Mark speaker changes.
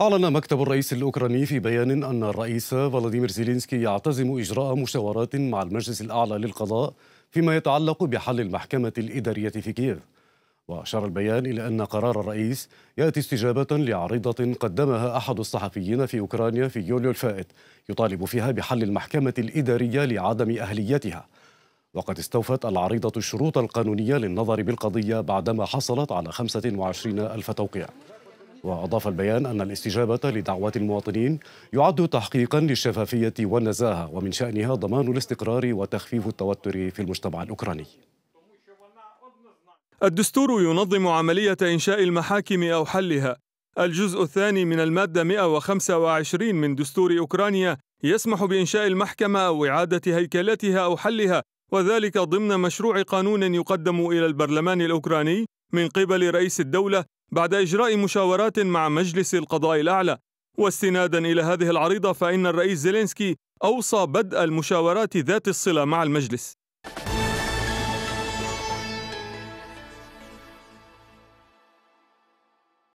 Speaker 1: أعلن مكتب الرئيس الأوكراني في بيان أن الرئيس فلاديمير زيلينسكي يعتزم إجراء مشاورات مع المجلس الأعلى للقضاء فيما يتعلق بحل المحكمة الإدارية في كييف وأشار البيان إلى أن قرار الرئيس يأتي استجابة لعريضة قدمها أحد الصحفيين في أوكرانيا في يوليو الفائت يطالب فيها بحل المحكمة الإدارية لعدم أهليتها وقد استوفت العريضة الشروط القانونية للنظر بالقضية بعدما حصلت على 25 ألف توقيع وأضاف البيان أن الاستجابة لدعوات المواطنين يعد تحقيقا للشفافية والنزاهة ومن شأنها ضمان الاستقرار وتخفيف التوتر في المجتمع الأوكراني
Speaker 2: الدستور ينظم عملية إنشاء المحاكم أو حلها الجزء الثاني من المادة 125 من دستور أوكرانيا يسمح بإنشاء المحكمة أو إعادة هيكلتها أو حلها وذلك ضمن مشروع قانون يقدم إلى البرلمان الأوكراني من قبل رئيس الدولة بعد إجراء مشاورات مع مجلس القضاء الأعلى واستنادا إلى هذه العريضة فإن الرئيس زيلينسكي أوصى بدء المشاورات ذات الصلة مع المجلس